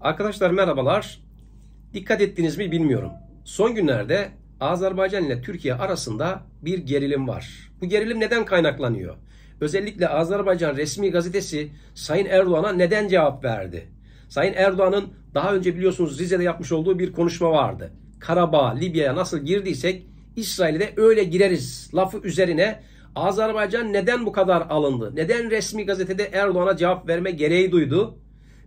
Arkadaşlar merhabalar. Dikkat ettiniz mi bilmiyorum. Son günlerde Azerbaycan ile Türkiye arasında bir gerilim var. Bu gerilim neden kaynaklanıyor? Özellikle Azerbaycan resmi gazetesi Sayın Erdoğan'a neden cevap verdi? Sayın Erdoğan'ın daha önce biliyorsunuz Rize'de yapmış olduğu bir konuşma vardı. Karabağ, Libya'ya nasıl girdiysek İsrail'e de öyle gireriz lafı üzerine Azerbaycan neden bu kadar alındı? Neden resmi gazetede Erdoğan'a cevap verme gereği duydu?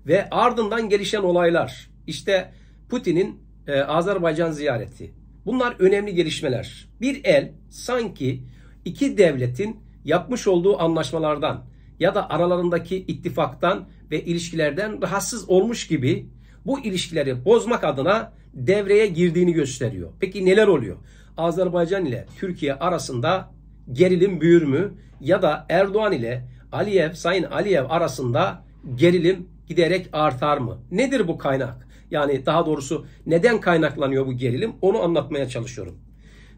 ve ardından gelişen olaylar. İşte Putin'in e, Azerbaycan ziyareti. Bunlar önemli gelişmeler. Bir el sanki iki devletin yapmış olduğu anlaşmalardan ya da aralarındaki ittifaktan ve ilişkilerden rahatsız olmuş gibi bu ilişkileri bozmak adına devreye girdiğini gösteriyor. Peki neler oluyor? Azerbaycan ile Türkiye arasında gerilim büyür mü? Ya da Erdoğan ile Aliyev, Sayın Aliyev arasında gerilim giderek artar mı? Nedir bu kaynak? Yani daha doğrusu neden kaynaklanıyor bu gerilim? Onu anlatmaya çalışıyorum.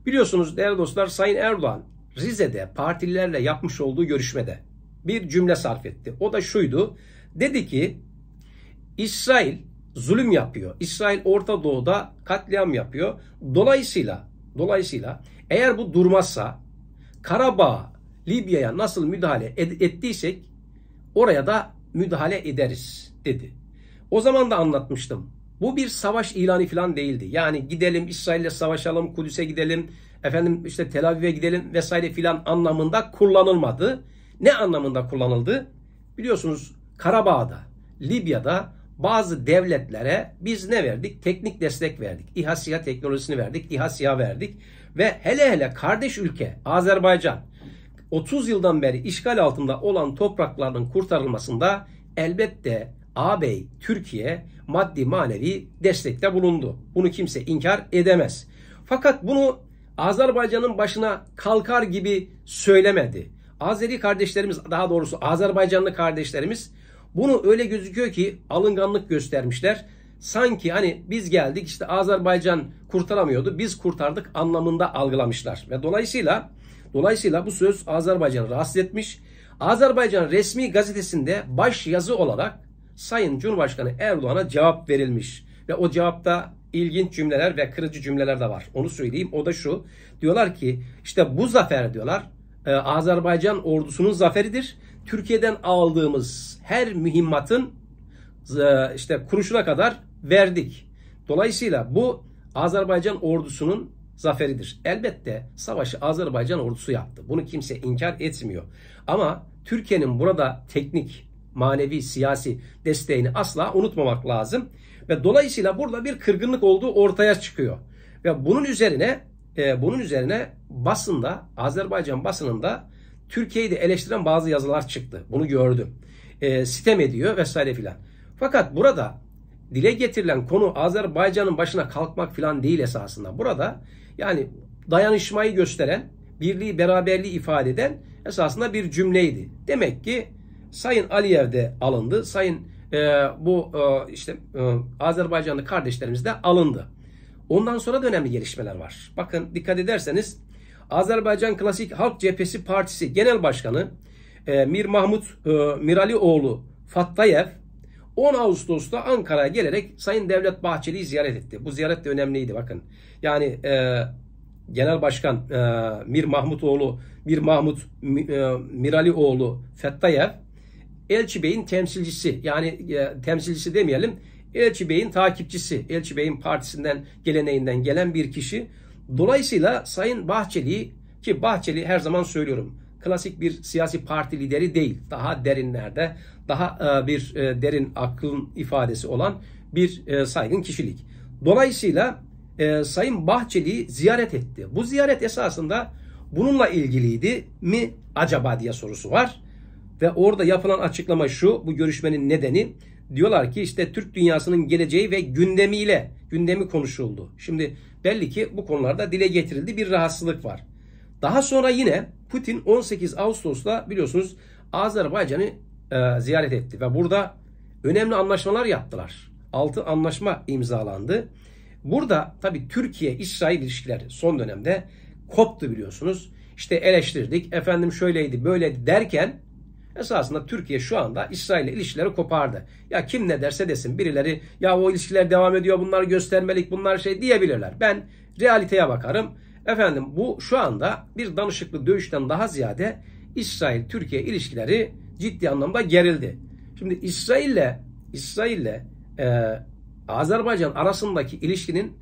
Biliyorsunuz değerli dostlar Sayın Erdoğan Rize'de partilerle yapmış olduğu görüşmede bir cümle sarf etti. O da şuydu. Dedi ki İsrail zulüm yapıyor. İsrail Orta Doğu'da katliam yapıyor. Dolayısıyla dolayısıyla eğer bu durmazsa Karabağ Libya'ya nasıl müdahale ettiysek oraya da müdahale ederiz dedi. O zaman da anlatmıştım. Bu bir savaş ilanı falan değildi. Yani gidelim İsrail'le savaşalım, Kudüs'e gidelim, efendim işte Tel Aviv'e gidelim vesaire filan anlamında kullanılmadı. Ne anlamında kullanıldı? Biliyorsunuz Karabağ'da, Libya'da bazı devletlere biz ne verdik? Teknik destek verdik. İHA SİHA teknolojisini verdik, İHA SİHA verdik ve hele hele kardeş ülke Azerbaycan 30 yıldan beri işgal altında olan topraklarının kurtarılmasında elbette ağabey Türkiye maddi manevi destekte bulundu. Bunu kimse inkar edemez. Fakat bunu Azerbaycan'ın başına kalkar gibi söylemedi. Azeri kardeşlerimiz daha doğrusu Azerbaycanlı kardeşlerimiz bunu öyle gözüküyor ki alınganlık göstermişler. Sanki hani biz geldik işte Azerbaycan kurtaramıyordu biz kurtardık anlamında algılamışlar. Ve dolayısıyla Dolayısıyla bu söz Azerbaycan'ı rahatsız etmiş. Azerbaycan resmi gazetesinde baş yazı olarak Sayın Cumhurbaşkanı Erdoğan'a cevap verilmiş. Ve o cevapta ilginç cümleler ve kırıcı cümleler de var. Onu söyleyeyim. O da şu. Diyorlar ki işte bu zafer diyorlar e, Azerbaycan ordusunun zaferidir. Türkiye'den aldığımız her mühimmatın e, işte kuruşuna kadar verdik. Dolayısıyla bu Azerbaycan ordusunun zaferidir. Elbette savaşı Azerbaycan ordusu yaptı. Bunu kimse inkar etmiyor. Ama Türkiye'nin burada teknik, manevi, siyasi desteğini asla unutmamak lazım. Ve dolayısıyla burada bir kırgınlık olduğu ortaya çıkıyor. Ve bunun üzerine e, bunun üzerine basında Azerbaycan basınında Türkiye'yi de eleştiren bazı yazılar çıktı. Bunu gördüm. E, sitem ediyor vesaire filan. Fakat burada dile getirilen konu Azerbaycan'ın başına kalkmak filan değil esasında. Burada yani dayanışmayı gösteren, birliği, beraberliği ifade eden esasında bir cümleydi. Demek ki Sayın Aliyev de alındı. Sayın e, bu e, işte e, Azerbaycanlı kardeşlerimiz de alındı. Ondan sonra da önemli gelişmeler var. Bakın dikkat ederseniz Azerbaycan Klasik Halk Cephesi Partisi Genel Başkanı e, Mir Mahmut e, Miralioğlu Fattayev 10 Ağustos'ta Ankara'ya gelerek Sayın Devlet Bahçeli'yi ziyaret etti. Bu ziyaret de önemliydi bakın. Yani e, Genel Başkan e, Mir Mahmutoğlu, Mir Mahmut e, Miralioğlu Fettayev Elçi Bey'in temsilcisi yani e, temsilcisi demeyelim Elçi Bey'in takipçisi, Elçi Bey'in partisinden geleneğinden gelen bir kişi. Dolayısıyla Sayın Bahçeli ki Bahçeli her zaman söylüyorum klasik bir siyasi parti lideri değil. Daha derinlerde daha e, bir e, derin aklın ifadesi olan bir e, saygın kişilik. Dolayısıyla Sayın Bahçeli'yi ziyaret etti. Bu ziyaret esasında bununla ilgiliydi mi acaba diye sorusu var. Ve orada yapılan açıklama şu, bu görüşmenin nedeni diyorlar ki işte Türk dünyasının geleceği ve gündemiyle gündemi konuşuldu. Şimdi belli ki bu konularda dile getirildi bir rahatsızlık var. Daha sonra yine Putin 18 Ağustos'ta biliyorsunuz Azerbaycan'ı e, ziyaret etti ve burada önemli anlaşmalar yaptılar. Altı anlaşma imzalandı. Burada tabi Türkiye-İsrail ilişkileri son dönemde koptu biliyorsunuz. İşte eleştirdik, efendim şöyleydi, böyle derken esasında Türkiye şu anda İsrail ile ilişkileri kopardı. Ya kim ne derse desin birileri ya o ilişkiler devam ediyor, bunlar göstermelik, bunlar şey diyebilirler. Ben realiteye bakarım. Efendim bu şu anda bir danışıklı dövüşten daha ziyade İsrail-Türkiye ilişkileri ciddi anlamda gerildi. Şimdi İsrail ile İsrail ile e, Azerbaycan arasındaki ilişkinin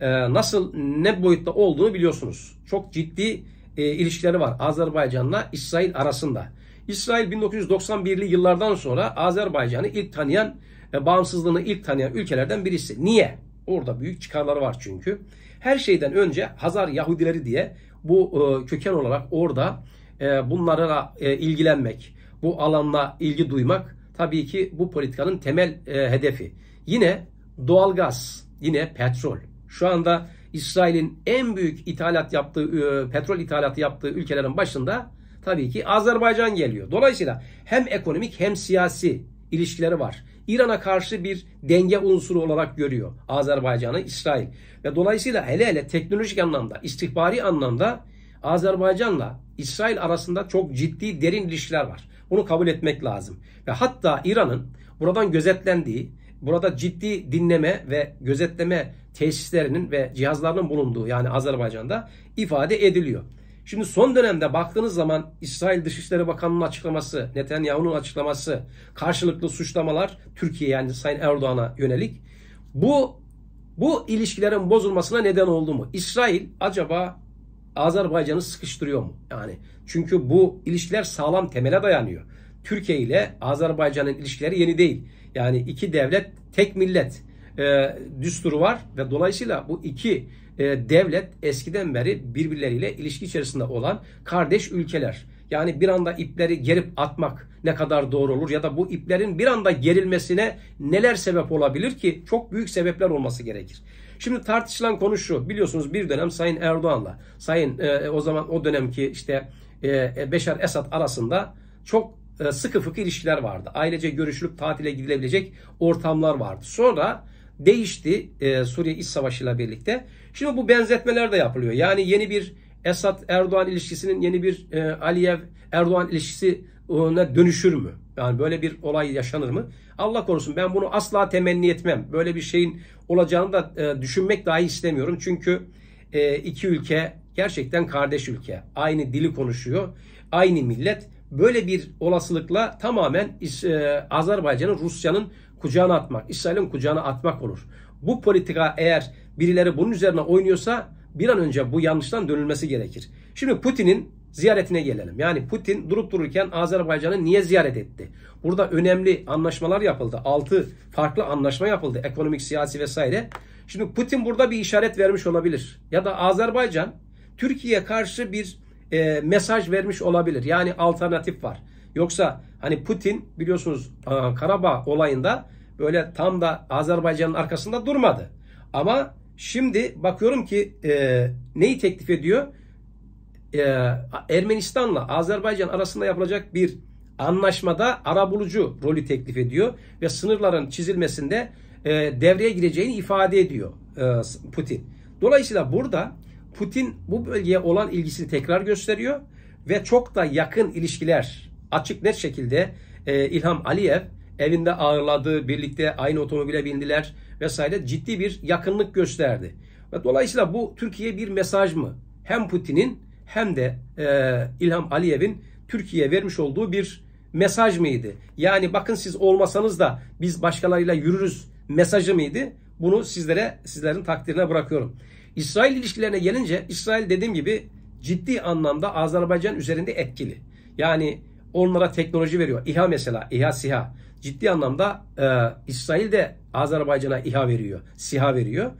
e, nasıl ne boyutta olduğunu biliyorsunuz. Çok ciddi e, ilişkileri var Azerbaycan'la İsrail arasında. İsrail 1991'li yıllardan sonra Azerbaycan'ı ilk tanıyan, e, bağımsızlığını ilk tanıyan ülkelerden birisi. Niye? Orada büyük çıkarları var çünkü. Her şeyden önce Hazar Yahudileri diye bu e, köken olarak orada e, bunlara e, ilgilenmek, bu alanla ilgi duymak tabii ki bu politikanın temel e, hedefi. Yine doğalgaz, yine petrol. Şu anda İsrail'in en büyük ithalat yaptığı, e, petrol ithalatı yaptığı ülkelerin başında tabii ki Azerbaycan geliyor. Dolayısıyla hem ekonomik hem siyasi ilişkileri var. İran'a karşı bir denge unsuru olarak görüyor Azerbaycan'ı İsrail. Ve dolayısıyla hele hele teknolojik anlamda, istihbari anlamda Azerbaycan'la İsrail arasında çok ciddi derin ilişkiler var. Bunu kabul etmek lazım. Ve hatta İran'ın buradan gözetlendiği, burada ciddi dinleme ve gözetleme tesislerinin ve cihazlarının bulunduğu yani Azerbaycan'da ifade ediliyor. Şimdi son dönemde baktığınız zaman İsrail Dışişleri Bakanı'nın açıklaması, Netanyahu'nun açıklaması, karşılıklı suçlamalar Türkiye yani Sayın Erdoğan'a yönelik bu bu ilişkilerin bozulmasına neden oldu mu? İsrail acaba Azerbaycan'ı sıkıştırıyor mu? Yani çünkü bu ilişkiler sağlam temele dayanıyor. Türkiye ile Azerbaycan'ın ilişkileri yeni değil. Yani iki devlet tek millet e, düsturu var ve dolayısıyla bu iki e, devlet eskiden beri birbirleriyle ilişki içerisinde olan kardeş ülkeler. Yani bir anda ipleri gerip atmak ne kadar doğru olur ya da bu iplerin bir anda gerilmesine neler sebep olabilir ki? Çok büyük sebepler olması gerekir. Şimdi tartışılan konu şu. Biliyorsunuz bir dönem Sayın Erdoğan'la Sayın e, o zaman o dönemki işte e, e, Beşar Esad arasında çok e, sıkı fıkı ilişkiler vardı. Ailece görüşülüp tatile gidilebilecek ortamlar vardı. Sonra değişti e, Suriye İç Savaşı ile birlikte. Şimdi bu benzetmeler de yapılıyor. Yani yeni bir Esad Erdoğan ilişkisinin yeni bir e, Aliyev Erdoğan ilişkisine dönüşür mü? Yani böyle bir olay yaşanır mı? Allah korusun ben bunu asla temenni etmem. Böyle bir şeyin olacağını da e, düşünmek dahi istemiyorum. Çünkü e, iki ülke gerçekten kardeş ülke. Aynı dili konuşuyor. Aynı millet. Böyle bir olasılıkla tamamen e, Azerbaycan'ın Rusya'nın kucağına atmak, İsrail'in kucağına atmak olur. Bu politika eğer birileri bunun üzerine oynuyorsa bir an önce bu yanlıştan dönülmesi gerekir. Şimdi Putin'in ziyaretine gelelim. Yani Putin durup dururken Azerbaycan'ı niye ziyaret etti? Burada önemli anlaşmalar yapıldı. 6 farklı anlaşma yapıldı. Ekonomik, siyasi vesaire. Şimdi Putin burada bir işaret vermiş olabilir. Ya da Azerbaycan Türkiye karşı bir e, mesaj vermiş olabilir. Yani alternatif var. Yoksa hani Putin biliyorsunuz e, Karabağ olayında böyle tam da Azerbaycan'ın arkasında durmadı. Ama şimdi bakıyorum ki e, neyi teklif ediyor? e, Ermenistan'la Azerbaycan arasında yapılacak bir anlaşmada arabulucu rolü teklif ediyor ve sınırların çizilmesinde e, devreye gireceğini ifade ediyor e, Putin. Dolayısıyla burada Putin bu bölgeye olan ilgisini tekrar gösteriyor ve çok da yakın ilişkiler açık net şekilde e, İlham Aliyev evinde ağırladı, birlikte aynı otomobile bindiler vesaire ciddi bir yakınlık gösterdi. Ve dolayısıyla bu Türkiye bir mesaj mı? Hem Putin'in hem de e, İlham Aliyev'in Türkiye'ye vermiş olduğu bir mesaj mıydı? Yani bakın siz olmasanız da biz başkalarıyla yürürüz mesajı mıydı? Bunu sizlere sizlerin takdirine bırakıyorum. İsrail ilişkilerine gelince İsrail dediğim gibi ciddi anlamda Azerbaycan üzerinde etkili. Yani onlara teknoloji veriyor. İHA mesela, İHA SİHA. Ciddi anlamda e, İsrail de Azerbaycan'a İHA veriyor, SİHA veriyor.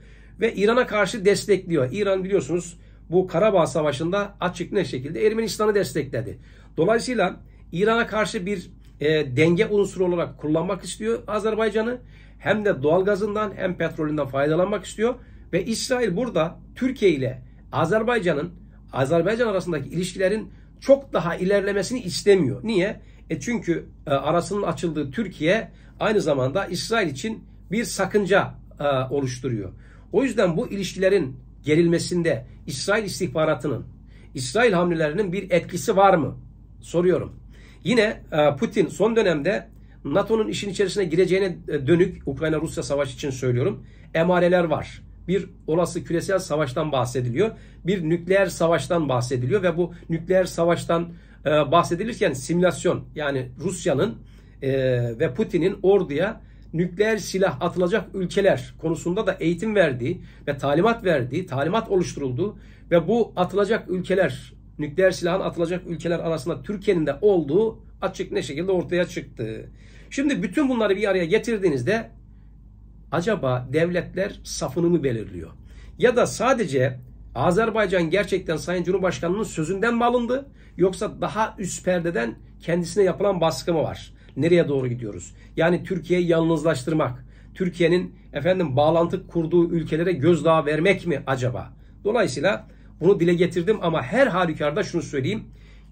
Ve İran'a karşı destekliyor. İran biliyorsunuz bu Karabağ Savaşı'nda açık ne şekilde Ermenistan'ı destekledi. Dolayısıyla İran'a karşı bir e, denge unsuru olarak kullanmak istiyor Azerbaycan'ı. Hem de doğalgazından hem petrolünden faydalanmak istiyor. Ve İsrail burada Türkiye ile Azerbaycan'ın Azerbaycan arasındaki ilişkilerin çok daha ilerlemesini istemiyor. Niye? E çünkü e, arasının açıldığı Türkiye aynı zamanda İsrail için bir sakınca e, oluşturuyor. O yüzden bu ilişkilerin gerilmesinde İsrail istihbaratının, İsrail hamlelerinin bir etkisi var mı? Soruyorum. Yine e, Putin son dönemde NATO'nun işin içerisine gireceğine e, dönük Ukrayna-Rusya savaşı için söylüyorum. Emareler var. Bir olası küresel savaştan bahsediliyor. Bir nükleer savaştan bahsediliyor ve bu nükleer savaştan e, bahsedilirken simülasyon yani Rusya'nın ve Putin'in orduya nükleer silah atılacak ülkeler konusunda da eğitim verdiği ve talimat verdiği, talimat oluşturuldu ve bu atılacak ülkeler, nükleer silahın atılacak ülkeler arasında Türkiye'nin de olduğu açık ne şekilde ortaya çıktı. Şimdi bütün bunları bir araya getirdiğinizde acaba devletler safını mı belirliyor? Ya da sadece Azerbaycan gerçekten Sayın Cumhurbaşkanı'nın sözünden mi alındı? Yoksa daha üst perdeden kendisine yapılan baskı mı var? nereye doğru gidiyoruz? Yani Türkiye'yi yalnızlaştırmak, Türkiye'nin efendim bağlantı kurduğu ülkelere gözdağı vermek mi acaba? Dolayısıyla bunu dile getirdim ama her halükarda şunu söyleyeyim.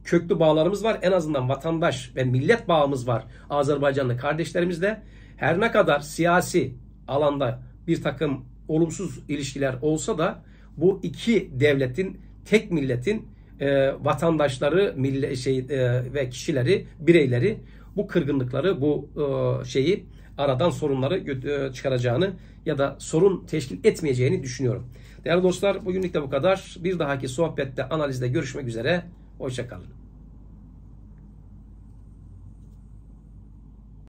Köklü bağlarımız var. En azından vatandaş ve millet bağımız var Azerbaycanlı kardeşlerimizle. Her ne kadar siyasi alanda bir takım olumsuz ilişkiler olsa da bu iki devletin, tek milletin e, vatandaşları, mille, şey e, ve kişileri, bireyleri bu kırgınlıkları, bu e, şeyi aradan sorunları e, çıkaracağını ya da sorun teşkil etmeyeceğini düşünüyorum. Değerli dostlar bugünlük de bu kadar. Bir dahaki sohbette, analizde görüşmek üzere. Hoşçakalın.